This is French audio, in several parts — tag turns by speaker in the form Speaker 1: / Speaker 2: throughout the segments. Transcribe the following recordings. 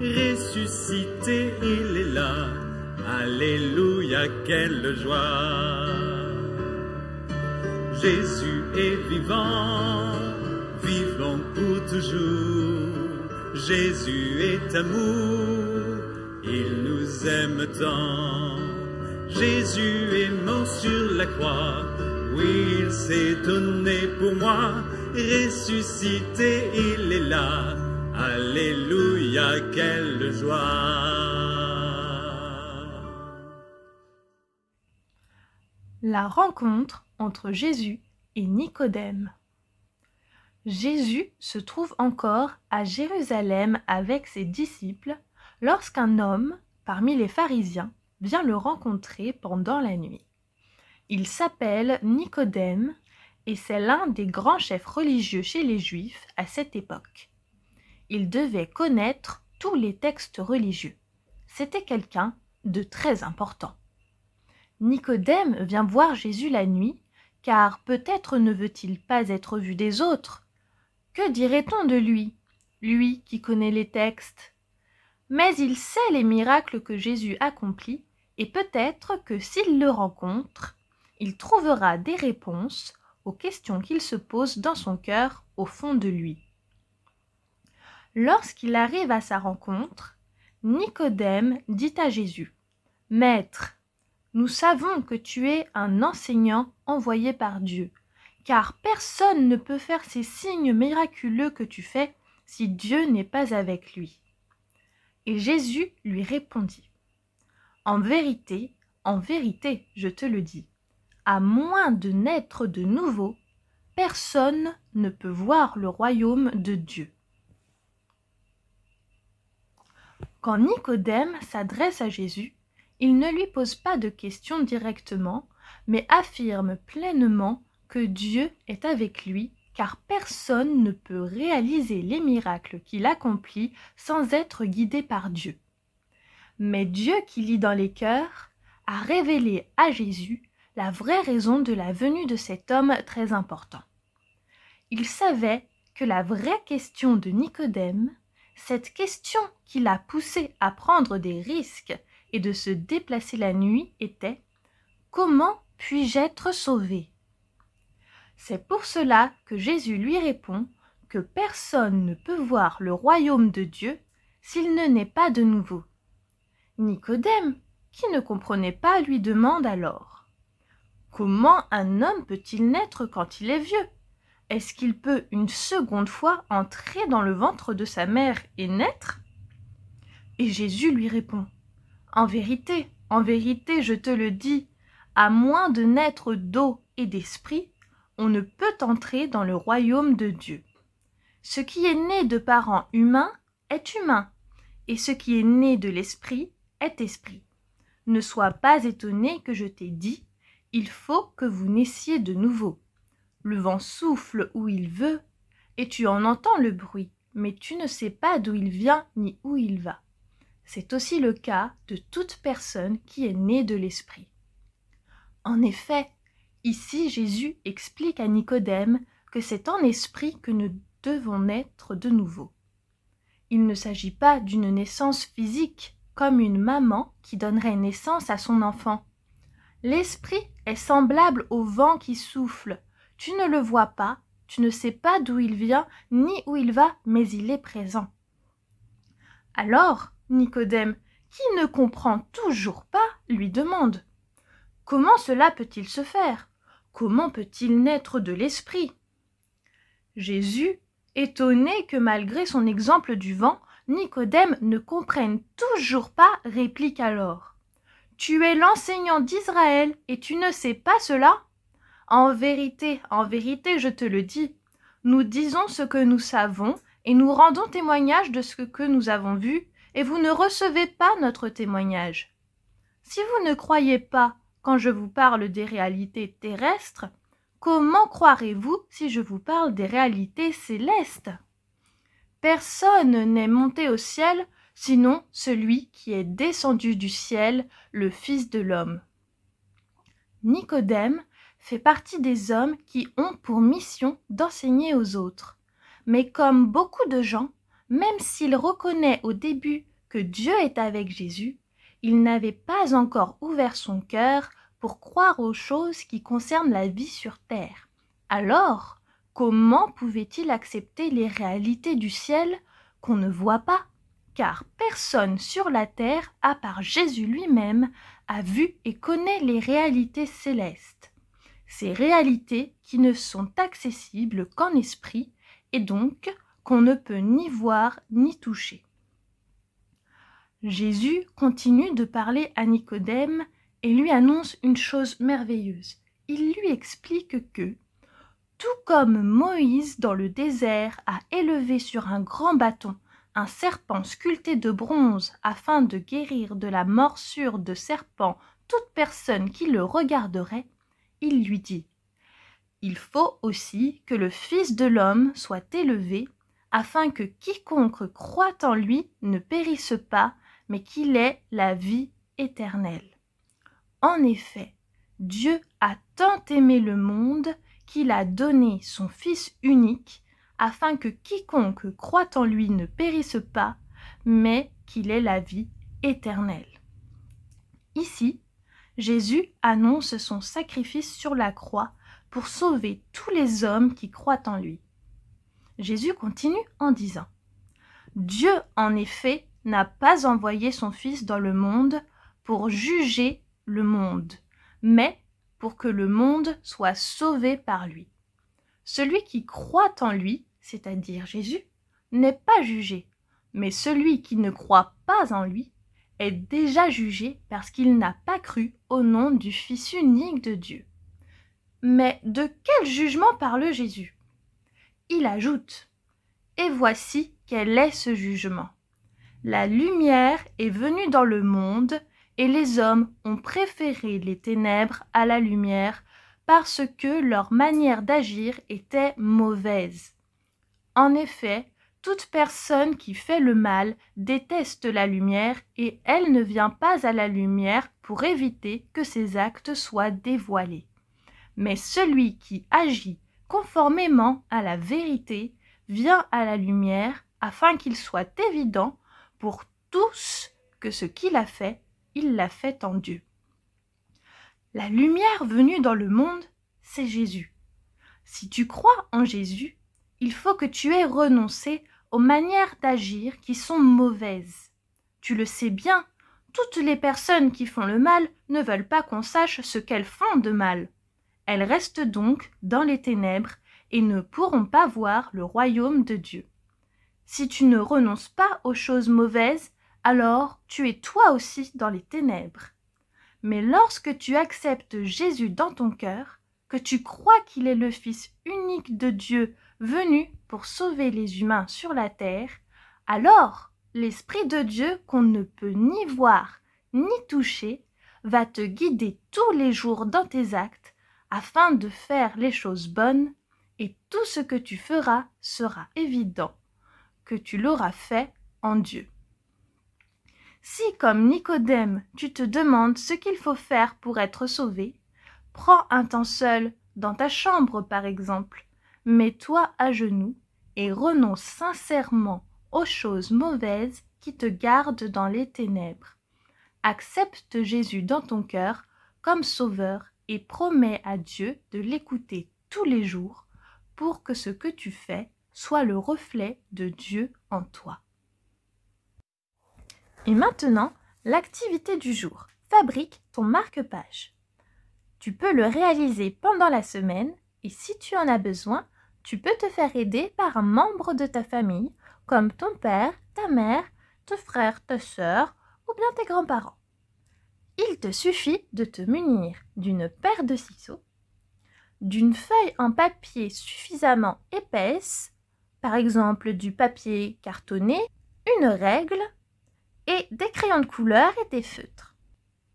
Speaker 1: ressuscité, il est là. Alléluia, quelle joie. Jésus est vivant, vivant pour toujours. Jésus est amour, il nous aime tant. Jésus est mort sur la croix, oui, il s'est donné pour moi. Ressuscité, il est là. Alléluia, quelle joie. La rencontre entre Jésus et Nicodème. Jésus se trouve encore à Jérusalem avec ses disciples lorsqu'un homme, parmi les pharisiens, vient le rencontrer pendant la nuit. Il s'appelle Nicodème et c'est l'un des grands chefs religieux chez les Juifs à cette époque il devait connaître tous les textes religieux. C'était quelqu'un de très important. Nicodème vient voir Jésus la nuit, car peut-être ne veut-il pas être vu des autres. Que dirait-on de lui, lui qui connaît les textes Mais il sait les miracles que Jésus accomplit, et peut-être que s'il le rencontre, il trouvera des réponses aux questions qu'il se pose dans son cœur au fond de lui. Lorsqu'il arrive à sa rencontre, Nicodème dit à Jésus, Maître, nous savons que tu es un enseignant envoyé par Dieu, car personne ne peut faire ces signes miraculeux que tu fais si Dieu n'est pas avec lui. Et Jésus lui répondit, En vérité, en vérité, je te le dis, à moins de naître de nouveau, personne ne peut voir le royaume de Dieu. Quand Nicodème s'adresse à Jésus, il ne lui pose pas de questions directement, mais affirme pleinement que Dieu est avec lui, car personne ne peut réaliser les miracles qu'il accomplit sans être guidé par Dieu. Mais Dieu qui lit dans les cœurs a révélé à Jésus la vraie raison de la venue de cet homme très important. Il savait que la vraie question de Nicodème cette question qui l'a poussé à prendre des risques et de se déplacer la nuit était Comment puis-je être sauvé C'est pour cela que Jésus lui répond que personne ne peut voir le royaume de Dieu s'il ne naît pas de nouveau. Nicodème, qui ne comprenait pas, lui demande alors Comment un homme peut-il naître quand il est vieux est-ce qu'il peut une seconde fois entrer dans le ventre de sa mère et naître Et Jésus lui répond, En vérité, en vérité, je te le dis, à moins de naître d'eau et d'esprit, on ne peut entrer dans le royaume de Dieu. Ce qui est né de parents humains est humain, et ce qui est né de l'esprit est esprit. Ne sois pas étonné que je t'ai dit, il faut que vous naissiez de nouveau. Le vent souffle où il veut, et tu en entends le bruit, mais tu ne sais pas d'où il vient ni où il va. C'est aussi le cas de toute personne qui est née de l'Esprit. En effet, ici Jésus explique à Nicodème que c'est en esprit que nous devons naître de nouveau. Il ne s'agit pas d'une naissance physique comme une maman qui donnerait naissance à son enfant. L'esprit est semblable au vent qui souffle, tu ne le vois pas, tu ne sais pas d'où il vient, ni où il va, mais il est présent. Alors, Nicodème, qui ne comprend toujours pas, lui demande. Comment cela peut-il se faire Comment peut-il naître de l'esprit Jésus, étonné que malgré son exemple du vent, Nicodème ne comprenne toujours pas, réplique alors. Tu es l'enseignant d'Israël et tu ne sais pas cela en vérité, en vérité, je te le dis, nous disons ce que nous savons et nous rendons témoignage de ce que nous avons vu, et vous ne recevez pas notre témoignage. Si vous ne croyez pas quand je vous parle des réalités terrestres, comment croirez-vous si je vous parle des réalités célestes Personne n'est monté au ciel sinon celui qui est descendu du ciel, le Fils de l'homme. Nicodème fait partie des hommes qui ont pour mission d'enseigner aux autres. Mais comme beaucoup de gens, même s'il reconnaît au début que Dieu est avec Jésus, il n'avait pas encore ouvert son cœur pour croire aux choses qui concernent la vie sur terre. Alors, comment pouvait-il accepter les réalités du ciel qu'on ne voit pas Car personne sur la terre, à part Jésus lui-même, a vu et connaît les réalités célestes ces réalités qui ne sont accessibles qu'en esprit et donc qu'on ne peut ni voir ni toucher. Jésus continue de parler à Nicodème et lui annonce une chose merveilleuse. Il lui explique que, tout comme Moïse dans le désert a élevé sur un grand bâton un serpent sculpté de bronze afin de guérir de la morsure de serpent toute personne qui le regarderait, il lui dit Il faut aussi que le Fils de l'homme soit élevé, afin que quiconque croit en lui ne périsse pas, mais qu'il ait la vie éternelle. En effet, Dieu a tant aimé le monde qu'il a donné son Fils unique, afin que quiconque croit en lui ne périsse pas, mais qu'il ait la vie éternelle. Ici, Jésus annonce son sacrifice sur la croix pour sauver tous les hommes qui croient en lui. Jésus continue en disant Dieu, en effet, n'a pas envoyé son Fils dans le monde pour juger le monde, mais pour que le monde soit sauvé par lui. Celui qui croit en lui, c'est-à-dire Jésus, n'est pas jugé, mais celui qui ne croit pas en lui est déjà jugé parce qu'il n'a pas cru au nom du Fils unique de Dieu. Mais de quel jugement parle Jésus Il ajoute Et voici quel est ce jugement. La lumière est venue dans le monde, et les hommes ont préféré les ténèbres à la lumière parce que leur manière d'agir était mauvaise. En effet, toute personne qui fait le mal déteste la lumière et elle ne vient pas à la lumière pour éviter que ses actes soient dévoilés. Mais celui qui agit conformément à la vérité vient à la lumière afin qu'il soit évident pour tous que ce qu'il a fait, il l'a fait en Dieu. La lumière venue dans le monde, c'est Jésus. Si tu crois en Jésus, il faut que tu aies renoncé aux manières d'agir qui sont mauvaises. Tu le sais bien, toutes les personnes qui font le mal ne veulent pas qu'on sache ce qu'elles font de mal. Elles restent donc dans les ténèbres et ne pourront pas voir le royaume de Dieu. Si tu ne renonces pas aux choses mauvaises, alors tu es toi aussi dans les ténèbres. Mais lorsque tu acceptes Jésus dans ton cœur, que tu crois qu'il est le Fils unique de Dieu venu pour sauver les humains sur la terre, alors l'Esprit de Dieu qu'on ne peut ni voir ni toucher va te guider tous les jours dans tes actes afin de faire les choses bonnes et tout ce que tu feras sera évident que tu l'auras fait en Dieu. Si comme Nicodème tu te demandes ce qu'il faut faire pour être sauvé, prends un temps seul dans ta chambre par exemple, mets-toi à genoux et renonce sincèrement aux choses mauvaises qui te gardent dans les ténèbres. Accepte Jésus dans ton cœur comme sauveur et promets à Dieu de l'écouter tous les jours pour que ce que tu fais soit le reflet de Dieu en toi. Et maintenant, l'activité du jour. Fabrique ton marque-page. Tu peux le réaliser pendant la semaine et si tu en as besoin, tu peux te faire aider par un membre de ta famille, comme ton père, ta mère, ton frère, ta sœur ou bien tes grands-parents. Il te suffit de te munir d'une paire de ciseaux, d'une feuille en papier suffisamment épaisse, par exemple du papier cartonné, une règle et des crayons de couleur et des feutres.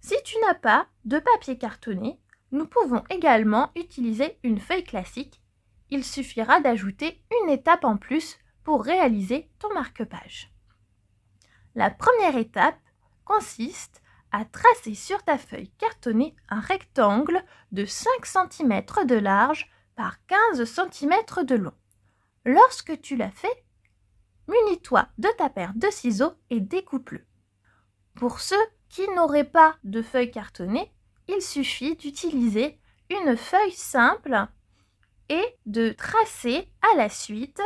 Speaker 1: Si tu n'as pas de papier cartonné, nous pouvons également utiliser une feuille classique il suffira d'ajouter une étape en plus pour réaliser ton marque-page. La première étape consiste à tracer sur ta feuille cartonnée un rectangle de 5 cm de large par 15 cm de long. Lorsque tu l'as fait, munis-toi de ta paire de ciseaux et découpe-le. Pour ceux qui n'auraient pas de feuille cartonnée, il suffit d'utiliser une feuille simple et de tracer à la suite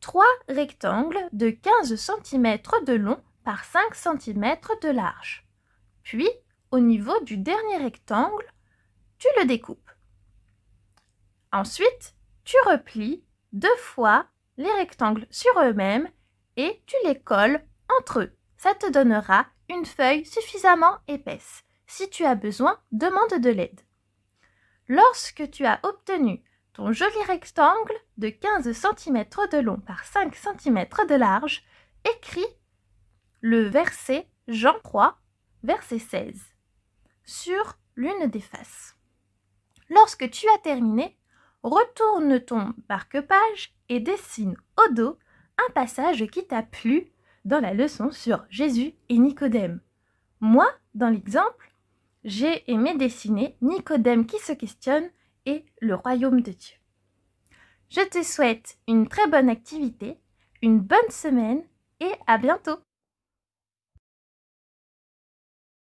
Speaker 1: trois rectangles de 15 cm de long par 5 cm de large. Puis, au niveau du dernier rectangle, tu le découpes. Ensuite, tu replies deux fois les rectangles sur eux-mêmes et tu les colles entre eux. Ça te donnera une feuille suffisamment épaisse. Si tu as besoin, demande de l'aide. Lorsque tu as obtenu ton joli rectangle de 15 cm de long par 5 cm de large, écrit le verset Jean 3, verset 16, sur l'une des faces. Lorsque tu as terminé, retourne ton marque-page et dessine au dos un passage qui t'a plu dans la leçon sur Jésus et Nicodème. Moi, dans l'exemple, j'ai aimé dessiner Nicodème qui se questionne et le royaume de Dieu. Je te souhaite une très bonne activité, une bonne semaine et à bientôt